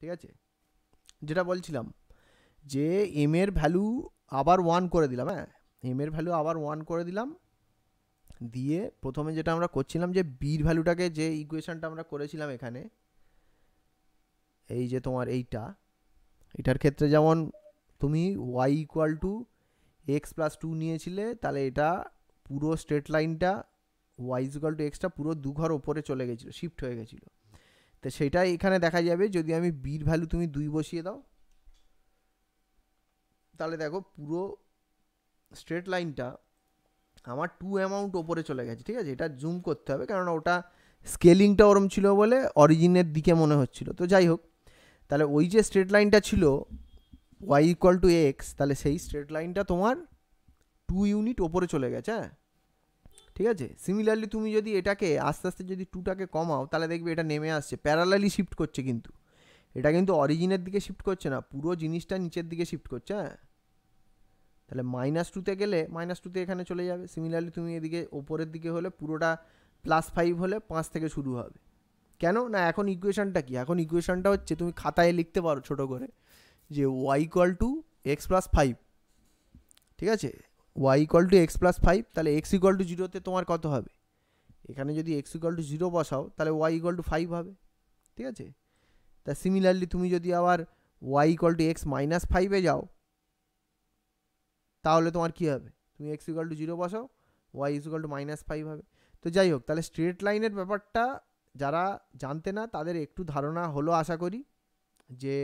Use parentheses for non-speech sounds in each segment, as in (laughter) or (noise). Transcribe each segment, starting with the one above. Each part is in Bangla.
ঠিক আছে যেটা বলছিলাম যে এম এর ভ্যালু আবার ওয়ান করে দিলাম হ্যাঁ এম এর ভ্যালু আবার ওয়ান করে দিলাম দিয়ে প্রথমে যেটা আমরা করছিলাম যে বির ভ্যালুটাকে যে ইকুয়েশানটা আমরা করেছিলাম এখানে এই যে তোমার এইটা এটার ক্ষেত্রে যেমন তুমি Y equal to X plus two নিয়েছিলে তাহলে এটা পুরো স্ট্রেট লাইনটা ওয়াই ইকুয়াল টু এক্সটা পুরো দু ঘর ওপরে চলে গেছিলো শিফট হয়ে গেছিলো তো সেটাই এখানে দেখা যাবে যদি আমি বির ভ্যালু তুমি দুই বসিয়ে দাও তাহলে দেখো পুরো স্ট্রেট লাইনটা আমার টু অ্যামাউন্ট ওপরে চলে গেছে ঠিক আছে এটা জুম করতে হবে কারণ ওটা স্কেলিংটা ওরম ছিল বলে অরিজিনের দিকে মনে হচ্ছিল তো যাই হোক তাহলে ওই যে স্ট্রেট লাইনটা ছিল ওয়াই ইকুয়াল টু এক্স তাহলে সেই স্ট্রেট লাইনটা তোমার টু ইউনিট ওপরে চলে গেছে হ্যাঁ ঠিক আছে সিমিলারলি তুমি যদি এটাকে আস্তে আস্তে যদি টুটাকে কমাও তাহলে দেখবে এটা নেমে আসছে প্যারালালি শিফট করছে কিন্তু এটা কিন্তু অরিজিনের দিকে শিফট করছে না পুরো জিনিসটা নিচের দিকে শিফট করছে হ্যাঁ তাহলে মাইনাস টুতে গেলে মাইনাস টুতে এখানে চলে যাবে সিমিলারলি তুমি এদিকে ওপরের দিকে হলে পুরোটা প্লাস ফাইভ হলে পাঁচ থেকে শুরু হবে কেন না এখন ইকুয়েশানটা কি এখন ইকুয়েশানটা হচ্ছে তুমি খাতায় লিখতে পারো ছোট করে যে Y equal to X plus five ঠিক আছে Y equal to X plus five তাহলে এক্স ইকুয়াল টু জিরোতে তোমার কত হবে এখানে যদি এক্স ইকুয়াল টু জিরো বসাও তাহলে ওয়াই ইকুয়াল টু ফাইভ হবে ঠিক আছে তা সিমিলারলি তুমি যদি আবার Y equal to X minus ফাইভে যাও তাহলে তোমার কী হবে তুমি এক্স ইকুয়াল টু জিরো বসাও Y equal to minus five হবে তো যাই হোক তাহলে স্ট্রেট লাইনের ব্যাপারটা যারা জানতে না তাদের একটু ধারণা হলো আশা করি যে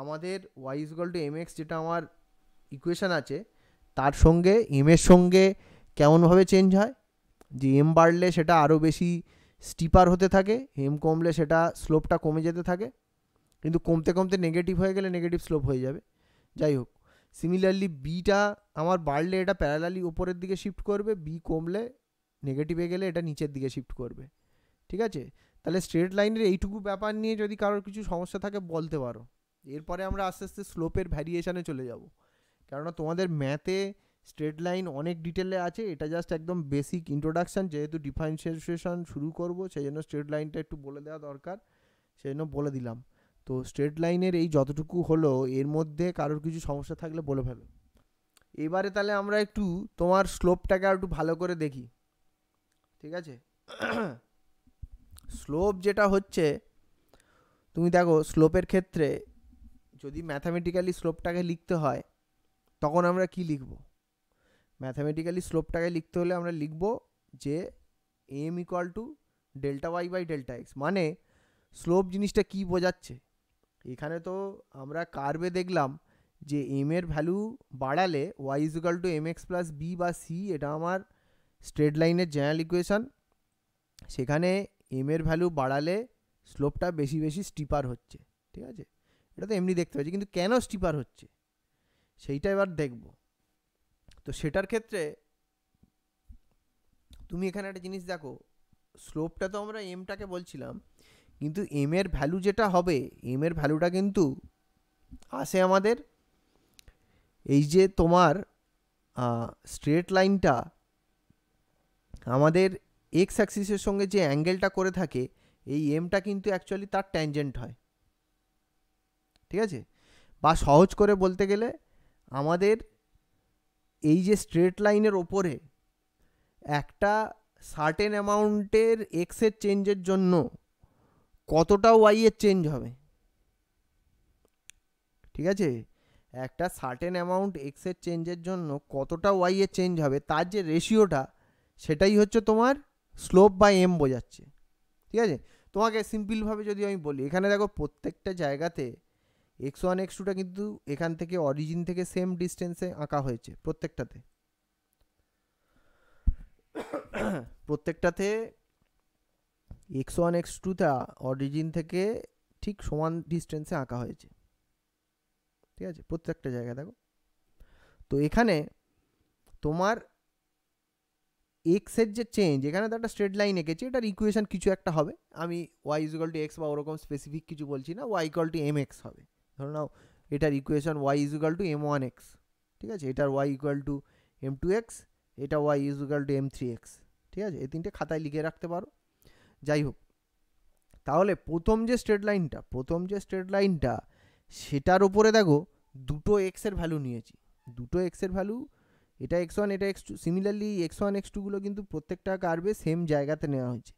আমাদের Y equal to M X যেটা আমার ইকুয়েশান আছে তার সঙ্গে এমের সঙ্গে কেমনভাবে চেঞ্জ হয় যে এম বাড়লে সেটা আরও বেশি স্টিপার হতে থাকে এম কমলে সেটা স্লোপটা কমে যেতে থাকে কিন্তু কমতে কমতে নেগেটিভ হয়ে গেলে নেগেটিভ স্লোপ হয়ে যাবে যাই হোক সিমিলারলি বিটা আমার বাড়লে এটা প্যারালালি ওপরের দিকে শিফট করবে বি কমলে নেগেটিভে গেলে এটা নিচের দিকে শিফট করবে ঠিক আছে তাহলে স্ট্রেট লাইনের এইটুকু ব্যাপার নিয়ে যদি কারোর কিছু সমস্যা থাকে বলতে পারো এরপরে আমরা আস্তে আস্তে স্লোপের ভ্যারিয়েশানে চলে যাবো কেননা তোমাদের ম্যাথে স্ট্রেট লাইন অনেক ডিটেলে আছে এটা জাস্ট একদম বেসিক ইন্ট্রোডাকশান যেহেতু ডিফারেন্সিয়েশন শুরু করব সেই জন্য স্ট্রেট লাইনটা একটু বলে দেওয়া দরকার সেই জন্য বলে দিলাম তো স্ট্রেট লাইনের এই যতটুকু হলো এর মধ্যে কারোর কিছু সমস্যা থাকলে বলে ফেলো এবারে তাহলে আমরা একটু তোমার স্লোপটাকে আর একটু ভালো করে দেখি ঠিক আছে স্লোপ (clears throat) যেটা হচ্ছে তুমি দেখো স্লোপের ক্ষেত্রে যদি ম্যাথামেটিক্যালি স্লোপটাকে লিখতে হয় তখন আমরা কি লিখব ম্যাথামেটিক্যালি স্লোপটাকে লিখতে হলে আমরা লিখব যে M equal to delta Y by delta X মানে স্লোপ জিনিসটা কি বোঝাচ্ছে এখানে তো আমরা কার্ভে দেখলাম যে এম এর ভ্যালু বাড়ালে Y is equal to M X plus B বা সি এটা আমার স্ট্রেট লাইনের জেনারেল ইকুয়েশান সেখানে এম এর ভ্যালু বাড়ালে স্লোপটা বেশি বেশি স্টিপার হচ্ছে ঠিক আছে এটা তো এমনি দেখতে পাচ্ছি কিন্তু কেন স্টিপার হচ্ছে সেইটা এবার দেখব তো সেটার ক্ষেত্রে তুমি এখানে একটা জিনিস দেখো স্লোপটা তো আমরা এমটাকে বলছিলাম কিন্তু এম এর ভ্যালু যেটা হবে এম এর ভ্যালুটা কিন্তু আসে আমাদের এই যে তোমার স্ট্রেট লাইনটা আমাদের এক্স অ্যাক্সিসের সঙ্গে যে অ্যাঙ্গেলটা করে থাকে এই এমটা কিন্তু অ্যাকচুয়ালি তার ট্যানজেন্ট হয় ঠিক আছে বা সহজ করে বলতে গেলে আমাদের এই যে স্ট্রেট লাইনের ওপরে একটা সার্টেন অ্যামাউন্টের এক্সের চেঞ্জের জন্য কতটা ওয়াইয়ের চেঞ্জ হবে ঠিক আছে একটা সার্টেন অ্যামাউন্ট এক্সের চেঞ্জের জন্য কতটা ওয়াইয়ের চেঞ্জ হবে তার যে রেশিওটা সেটাই হচ্ছে তোমার স্লোপ বা এম বোঝাচ্ছে ঠিক আছে তোমাকে সিম্পলভাবে যদি আমি বলি এখানে দেখো প্রত্যেকটা জায়গাতে এক্স ওয়ান এক্স টুটা কিন্তু এখান থেকে অরিজিন থেকে সেম ডিস্টেন্সে আঁকা হয়েছে প্রত্যেকটাতে প্রত্যেকটাতে এক্স ওয়ান এক্স টুটা অরিজিন থেকে ঠিক সমান ডিস্টেন্সে আঁকা হয়েছে ঠিক আছে প্রত্যেকটা জায়গায় দেখো তো এখানে তোমার এক্সের যে চেঞ্জ এখানে তো একটা স্ট্রেট লাইন এঁকেছি এটার ইকুয়েশন কিছু একটা হবে আমি ওয়াই ইজ টু এক্স বা ওরকম স্পেসিফিক কিছু বলছি না Y equal to M X হবে ধরে নাও এটার equation Y is equal to M one X ঠিক আছে এটার Y equal to M two X এটা Y is equal to M three X ঠিক আছে এই তিনটে খাতায় লিখে রাখতে পারো যাই হোক তাহলে প্রথম যে স্ট্রেট লাইনটা প্রথম যে স্ট্রেট লাইনটা সেটার ওপরে দেখো দুটো এক্সের ভ্যালু নিয়েছি দুটো এক্সের ভ্যালু এটা এক্স ওয়ান এটা X two similarly X one X টুগুলো কিন্তু প্রত্যেকটা কার্ভে সেম জায়গাতে নেওয়া হয়েছে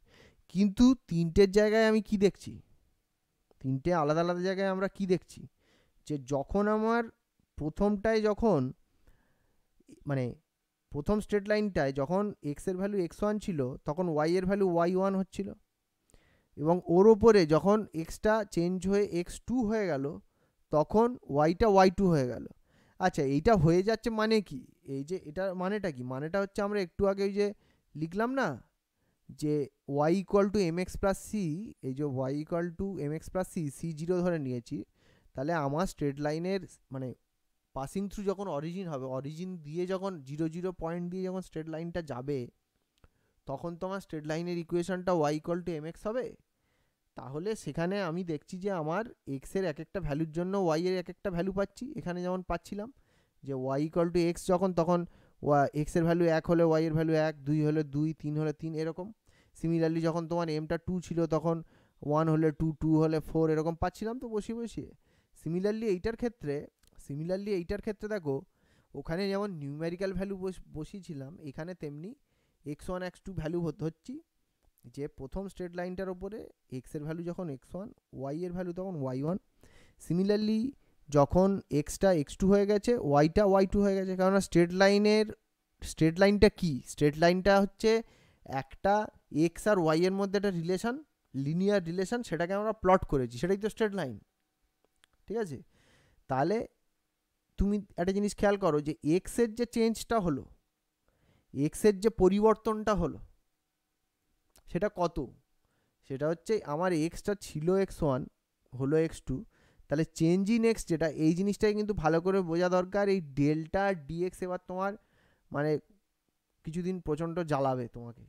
কিন্তু তিনটের জায়গায় আমি কি দেখছি তিনটে আলাদা আলাদা জায়গায় আমরা কি দেখছি যে যখন আমার প্রথমটায় যখন মানে প্রথম স্ট্রেট লাইনটায় যখন এক্সের ভ্যালু এক্স ওয়ান ছিল তখন ওয়াই এর ভ্যালু ওয়াই ওয়ান হচ্ছিল এবং ওর ওপরে যখন এক্সটা চেঞ্জ হয়ে এক্স টু হয়ে গেল তখন ওয়াইটা ওয়াই টু হয়ে গেল আচ্ছা এইটা হয়ে যাচ্ছে মানে কি এই যে এটার মানেটা কি মানেটা হচ্ছে আমরা একটু আগে ওই যে লিখলাম না যে Y equal to M X plus C এই যে Y equal to M X plus C C zero ধরে নিয়েছি তাহলে আমার স্ট্রেট লাইনের মানে পাসিং থ্রু যখন অরিজিন হবে অরিজিন দিয়ে যখন জিরো জিরো পয়েন্ট দিয়ে যখন স্ট্রেট লাইনটা যাবে তখন তো আমার স্ট্রেট লাইনের ইকুয়েশনটা Y equal to M X হবে তাহলে সেখানে আমি দেখছি যে আমার এক্সের এক একটা ভ্যালুর জন্য ওয়াইয়ের এক একটা ভ্যালু পাচ্ছি এখানে যেমন পাচ্ছিলাম যে ওয়াই ইকুয়াল টু এক্স যখন তখন ওয়া এক্সের ভ্যালু এক হলে ওয়াইয়ের ভ্যালু এক দুই হলে দুই তিন হলে তিন এরকম সিমিলারলি যখন তোমার এমটা টু ছিল তখন ওয়ান হলে টু টু হলে ফোর এরকম পাচ্ছিলাম তো বসিয়ে বসিয়ে সিমিলারলি এইটার ক্ষেত্রে সিমিলারলি এইটার ক্ষেত্রে দেখো ওখানে যেমন নিউমেরিক্যাল ভ্যালু বসিয়েছিলাম এখানে তেমনি X one X two value হচ্ছি যে প্রথম স্ট্রেট লাইনটার ওপরে এক্সের ভ্যালু যখন এক্স ওয়ান এর ভ্যালু তখন ওয়াই ওয়ান সিমিলারলি যখন এক্সটা এক্স টু হয়ে গেছে ওয়াইটা ওয়াই টু হয়ে গেছে কেননা স্ট্রেট লাইনের স্ট্রেট লাইনটা কি স্ট্রেট লাইনটা হচ্ছে একটা এক্স আর ওয়াইয়ের মধ্যে একটা রিলেশন লিনিয়ার রিলেশন সেটাকে আমরা প্লট করেছি সেটাই তো স্ট্রেট লাইন ঠিক আছে তাহলে তুমি একটা জিনিস খেয়াল করো যে এক্সের যে চেঞ্জটা হলো এক্সের যে পরিবর্তনটা হলো সেটা কত সেটা হচ্ছে আমার এক্সটা ছিল এক্স ওয়ান হলো এক্স টু তাহলে চেঞ্জ ইন এক্স যেটা এই জিনিসটাই কিন্তু ভালো করে বোঝা দরকার এই ডেল্টা ডিএক্স এবার তোমার মানে কিছুদিন প্রচণ্ড জ্বালাবে তোমাকে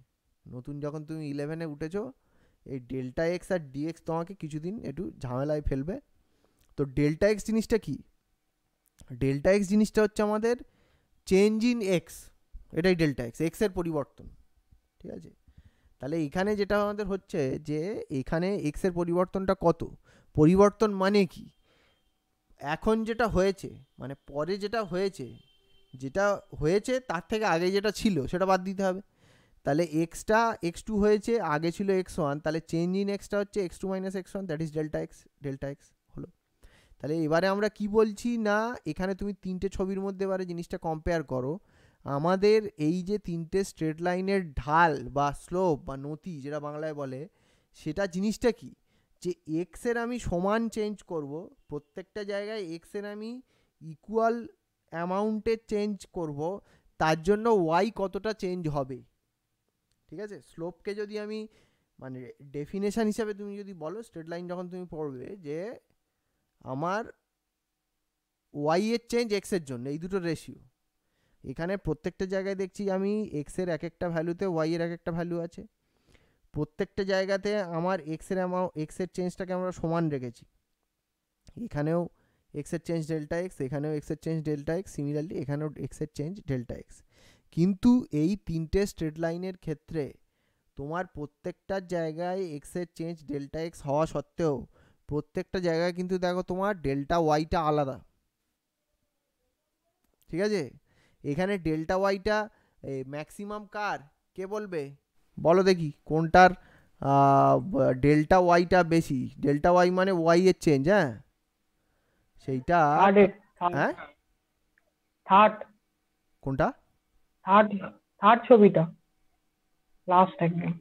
নতুন যখন তুমি ইলেভেনে উঠেছো এই ডেল্টা এক্স আর ডিএক্স তোমাকে কিছুদিন একটু ঝামেলায় ফেলবে তো ডেল্টা এক্স জিনিসটা কি ডেল্টা এক্স জিনিসটা হচ্ছে আমাদের চেঞ্জ ইন এক্স এটাই ডেল্টা এক্স এক্সের পরিবর্তন ঠিক আছে তাহলে এখানে যেটা আমাদের হচ্ছে যে এখানে এক্সের পরিবর্তনটা কত পরিবর্তন মানে কি এখন যেটা হয়েছে মানে পরে যেটা হয়েছে যেটা হয়েছে তার থেকে আগে যেটা ছিল সেটা বাদ দিতে হবে তাহলে এক্সটা এক্স টু হয়েছে আগে ছিল এক্স ওয়ান তাহলে চেঞ্জ ইন এক্সটা হচ্ছে X two minus X one that is delta X delta X হলো তাহলে এবারে আমরা কি বলছি না এখানে তুমি তিনটে ছবির মধ্যে এবারে জিনিসটা কম্পেয়ার করো আমাদের এই যে তিনটে স্ট্রেট লাইনের ঢাল বা স্লোপ বা নথি যেটা বাংলায় বলে সেটা জিনিসটা কী যে এক্সের আমি সমান চেঞ্জ করব প্রত্যেকটা জায়গায় এক্সের আমি ইকুয়াল অ্যামাউন্টে চেঞ্জ করব তার জন্য ওয়াই কতটা চেঞ্জ হবে ঠিক আছে স্লোপকে যদি আমি মানে ডেফিনেশান হিসাবে তুমি যদি বলো স্ট্রেট লাইন যখন তুমি পড়বে যে আমার ওয়াই এর চেঞ্জ এক্সের জন্য এই দুটো রেশিও এখানে প্রত্যেকটা জায়গায় দেখছি আমি এক্সের এক একটা ভ্যালুতে ওয়াইয়ের এক একটা ভ্যালু আছে প্রত্যেকটা জায়গাতে আমার এক্সের অ্যামাউন্ট এক্সের চেঞ্জটাকে আমরা সমান রেখেছি এখানেও এক্সের চেঞ্জ ডেল্টা এক্স এখানেও এক্সের চেঞ্জ ডেল্টা এক্স সিমিলারলি এখানেও এক্সের চেঞ্জ ডেল্টা এক্স কিন্তু এই তিনটে স্ট্রেট লাইনের ক্ষেত্রে তোমার প্রত্যেকটা জায়গায় এক্সের চেঞ্জ ডেল্টা এক্স হওয়া সত্ত্বেও প্রত্যেকটা জায়গায় কিন্তু দেখো তোমার ডেল্টা ওয়াইটা আলাদা ঠিক আছে এখানে ডেল্টা ওয়াইটা ম্যাক্সিমাম কার কে বলবে বলো দেখি কোনটার ডেল্টা ওয়াইটা বেশি ডেল্টা ওয়াই মানে ওয়াই এর চেঞ্জ হ্যাঁ সেইটা হ্যাঁ থার্ড কোনটা থার্ড থার্ড ছবিটা লাস্ট একদম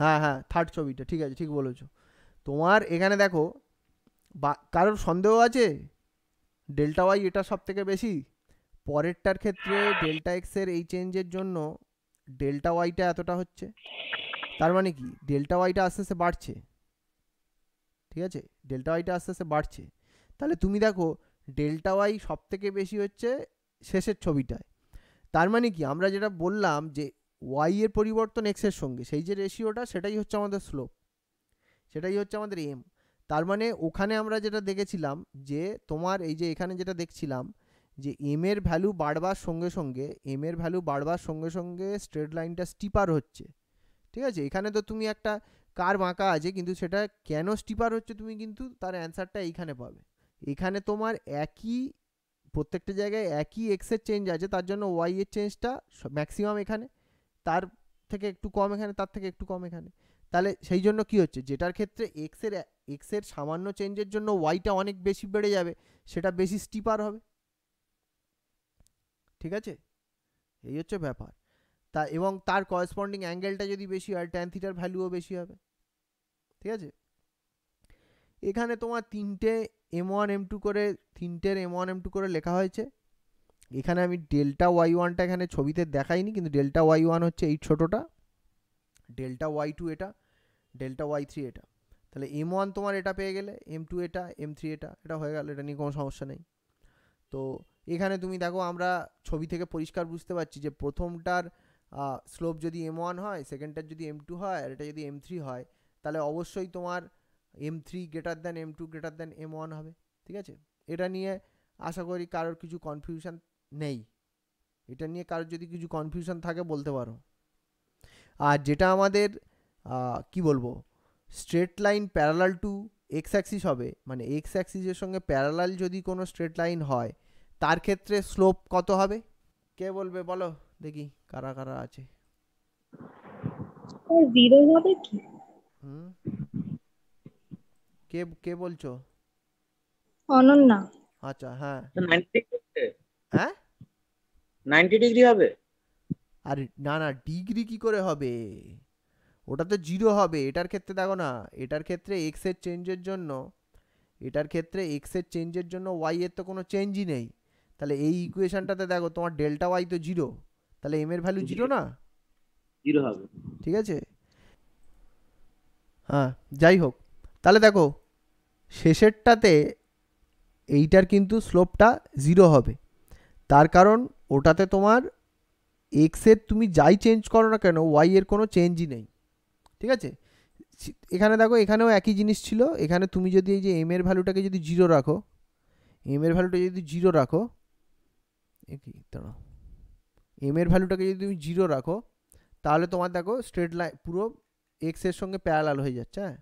হ্যাঁ হ্যাঁ থার্ড ছবিটা ঠিক আছে ঠিক বলেছো তোমার এখানে দেখো বা কারোর সন্দেহ আছে ডেল্টা ওয়াই এটা সব থেকে বেশি পরেরটার ক্ষেত্রে ডেল্টা এক্সের এই চেঞ্জের জন্য ডেল্টা ওয়াইটা এতটা হচ্ছে তার মানে কি ডেল্টা ওয়াইটা আস্তে আস্তে বাড়ছে ঠিক আছে ডেল্টা ওয়াইটা আস্তে আস্তে বাড়ছে তাহলে তুমি দেখো ডেল্টা ওয়াই সব থেকে বেশি হচ্ছে শেষের ছবিটায় তার মানে কি আমরা যেটা বললাম যে ওয়াই এর পরিবর্তন এক্সের সঙ্গে সেই যে রেশিওটা সেটাই হচ্ছে আমাদের স্লোপ সেটাই হচ্ছে আমাদের এম তার মানে ওখানে আমরা যেটা দেখেছিলাম যে তোমার এই যে এখানে যেটা দেখছিলাম যে এম এর ভ্যালু বাড়বার সঙ্গে সঙ্গে এম এর ভ্যালু বাড়বার সঙ্গে সঙ্গে স্ট্রেট লাইনটা স্টিপার হচ্ছে ঠিক আছে এখানে তো তুমি একটা কার বাঁকা আছে কিন্তু সেটা কেন স্টিপার হচ্ছে তুমি কিন্তু তার অ্যান্সারটা এইখানে পাবে এখানে তোমার একই প্রত্যেকটা জায়গায় একই এক্সের চেঞ্জ আছে তার জন্য ওয়াই এর চেঞ্জটা ম্যাক্সিমাম এখানে তার থেকে একটু কম এখানে তার থেকে একটু কম এখানে তাহলে সেই জন্য কি হচ্ছে যেটার ক্ষেত্রে এক্সের এক্সের সামান্য চেঞ্জের জন্য ওয়াইটা অনেক বেশি বেড়ে যাবে সেটা বেশি স্টিপার হবে ঠিক আছে এই হচ্ছে ব্যাপার তা এবং তার করেসপন্ডিং অ্যাঙ্গেলটা যদি বেশি হয় ট্যান থিটার ভ্যালুও বেশি হবে ঠিক আছে এখানে তোমার তিনটে এম ওয়ান এম টু করে তিনটের এম ওয়ান এম টু করে লেখা হয়েছে এখানে আমি ডেল্টা ওয়াই ওয়ানটা এখানে ছবিতে দেখাইনি কিন্তু ডেল্টা ওয়াই ওয়ান হচ্ছে এই ছোটোটা ডেল্টা ওয়াই টু এটা ডেল্টা ওয়াই থ্রি এটা তাহলে এম ওয়ান তোমার এটা পেয়ে গেলে এম টু এটা এম থ্রি এটা এটা হয়ে গেল এটা নিয়ে কোনো সমস্যা নেই তো এখানে তুমি দেখো আমরা ছবি থেকে পরিষ্কার বুঝতে পারছি যে প্রথমটার স্লোপ যদি এম ওয়ান হয় সেকেন্ডটার যদি এম টু হয় আর এটা যদি এম থ্রি হয় তাহলে অবশ্যই তোমার M three greater than M two greater than M one হবে ঠিক আছে এটা নিয়ে আশা করি কারোর কিছু কনফিউশন নেই এটা নিয়ে কারোর যদি কিছু কনফিউশন থাকে বলতে পারো আর যেটা আমাদের কি বলবো straight line parallel to X axis হবে মানে এক্স অ্যাক্সিসের সঙ্গে প্যারালাল যদি কোনো স্ট্রেট লাইন হয় তার ক্ষেত্রে স্লোপ কত হবে কে বলবে বলো দেখি কারা কারা আছে জিরো হবে কি কে কে বলছো অনন্যা আচ্ছা হ্যাঁ 90 হ্যাঁ 90 ডিগ্রি হবে আর না না ডিগ্রি কি করে হবে ওটা তো জিরো হবে এটার ক্ষেত্রে দেখো না এটার ক্ষেত্রে এক্স এর চেঞ্জের জন্য এটার ক্ষেত্রে এক্স এর চেঞ্জের জন্য ওয়াই এর তো কোনো চেঞ্জই নেই তাহলে এই ইকুয়েশনটাতে দেখো তোমার ডেল্টা ওয়াই তো জিরো তাহলে এম এর ভ্যালু জিরো না জিরো হবে ঠিক আছে হ্যাঁ যাই হোক তাহলে দেখো শেষেরটাতে এইটার কিন্তু স্লোপটা জিরো হবে তার কারণ ওটাতে তোমার এক্সের তুমি যাই চেঞ্জ করো না কেন ওয়াই এর কোনো চেঞ্জই নেই ঠিক আছে এখানে দেখো এখানেও একই জিনিস ছিল এখানে তুমি যদি এই যে এম এর ভ্যালুটাকে যদি জিরো রাখো এম এর ভ্যালুটা যদি জিরো রাখো কি দাঁড়া এম এর ভ্যালুটাকে যদি তুমি জিরো রাখো তাহলে তোমার দেখো স্ট্রেট লাইন পুরো এক্সের সঙ্গে প্যারালাল হয়ে যাচ্ছে হ্যাঁ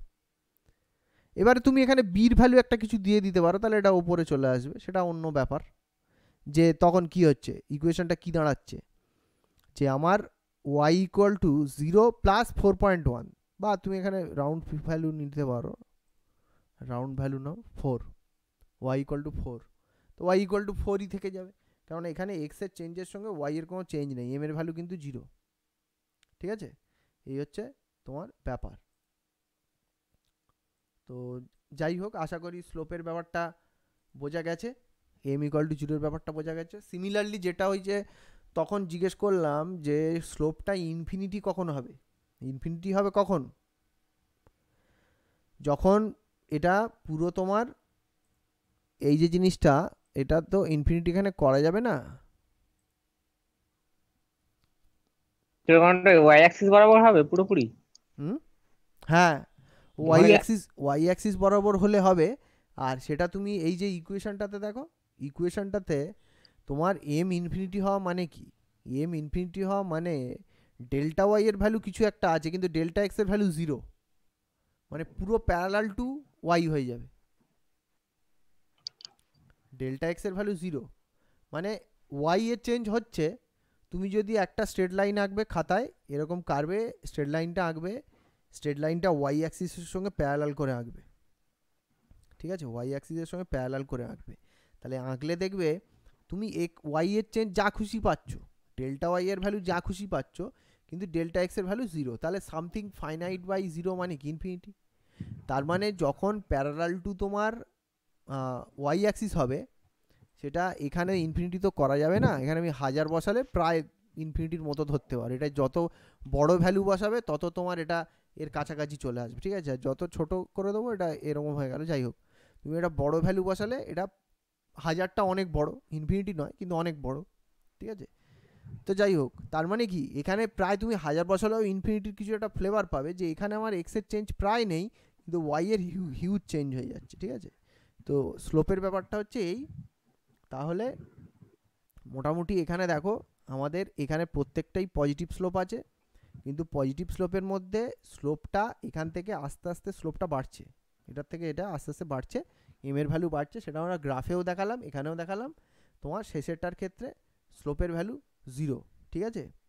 এবারে তুমি এখানে বির ভ্যালু একটা কিছু দিয়ে দিতে পারো তাহলে এটা ওপরে চলে আসবে সেটা অন্য ব্যাপার যে তখন কি হচ্ছে ইকুয়েশনটা কি দাঁড়াচ্ছে যে আমার Y equal to zero plus four point one বা তুমি এখানে রাউন্ড ভ্যালু নিতে পারো রাউন্ড ভ্যালু নাও four Y equal to four তো ওয়াই ইকুয়াল টু ফোরই থেকে যাবে কারণ এখানে এক্সের চেঞ্জের সঙ্গে ওয়াইয়ের কোনো চেঞ্জ নেই এম এর ভ্যালু কিন্তু জিরো ঠিক আছে এই হচ্ছে তোমার ব্যাপার তো যাই হোক আশা করি স্লোপের ব্যাপারটা বোঝা গেছে এম ইকুয়াল টু জিরোর ব্যাপারটা বোঝা গেছে সিমিলারলি যেটা ওই যে তখন জিজ্ঞেস করলাম যে স্লোপটা ইনফিনিটি কখন হবে ইনফিনিটি হবে কখন যখন এটা পুরো তোমার এই যে জিনিসটা এটা তো ইনফিনিটি এখানে করা যাবে না ওয়াই হবে পুরোপুরি হুম হ্যাঁ ওয়াই অ্যাক্সিস ওয়াই অ্যাক্সিস বরাবর হলে হবে আর সেটা তুমি এই যে ইকুয়েশনটাতে দেখো ইকুয়েশনটাতে তোমার এম ইনফিনিটি হওয়া মানে কি এম ইনফিনিটি হওয়া মানে ডেল্টা ওয়াই এর ভ্যালু কিছু একটা আছে কিন্তু ডেল্টা এক্স এর ভ্যালু জিরো মানে পুরো প্যারালাল টু ওয়াই হয়ে যাবে ডেল্টা এক্সের ভ্যালু জিরো মানে ওয়াই এর চেঞ্জ হচ্ছে তুমি যদি একটা স্ট্রেট লাইন আঁকবে খাতায় এরকম কারবে স্ট্রেট লাইনটা আঁকবে স্ট্রেট লাইনটা ওয়াই অ্যাক্সিসের সঙ্গে প্যারালাল করে আঁকবে ঠিক আছে ওয়াই অ্যাক্সিসের সঙ্গে প্যারালাল করে আঁকবে তাহলে আঁকলে দেখবে তুমি এক ওয়াই এর চেঞ্জ যা খুশি পাচ্ছ ডেল্টা ওয়াই এর ভ্যালু যা খুশি পাচ্ছ কিন্তু ডেল্টা এক্সের ভ্যালু জিরো তাহলে সামথিং ফাইনাইট বাই জিরো মানে কি ইনফিনিটি তার মানে যখন প্যারালাল টু তোমার ওয়াই অ্যাক্সিস হবে সেটা এখানে ইনফিনিটি তো করা যাবে না এখানে আমি হাজার বসালে প্রায় ইনফিনিটির মতো ধরতে পারো এটা যত বড় ভ্যালু বসাবে তত তোমার এটা এর কাছাকাছি চলে আসবে ঠিক আছে যত ছোট করে দেবো এটা এরকম হয়ে গেল যাই হোক তুমি এটা বড় ভ্যালু বসালে এটা হাজারটা অনেক বড় ইনফিনিটি নয় কিন্তু অনেক বড় ঠিক আছে তো যাই হোক তার মানে কি এখানে প্রায় তুমি হাজার বসালেও ইনফিনিটির কিছু একটা ফ্লেভার পাবে যে এখানে আমার এক্সের চেঞ্জ প্রায় নেই কিন্তু ওয়াইয়ের হিউ হিউজ চেঞ্জ হয়ে যাচ্ছে ঠিক আছে তো স্লোপের ব্যাপারটা হচ্ছে এই তাহলে মোটামুটি এখানে দেখো আমাদের এখানে প্রত্যেকটাই পজিটিভ স্লোপ আছে কিন্তু পজিটিভ স্লোপের মধ্যে স্লোপটা এখান থেকে আস্তে আস্তে স্লোপটা বাড়ছে এটার থেকে এটা আস্তে আস্তে বাড়ছে এম এর ভ্যালু বাড়ছে সেটা আমরা গ্রাফেও দেখালাম এখানেও দেখালাম তোমার শেষেরটার ক্ষেত্রে স্লোপের ভ্যালু জিরো ঠিক আছে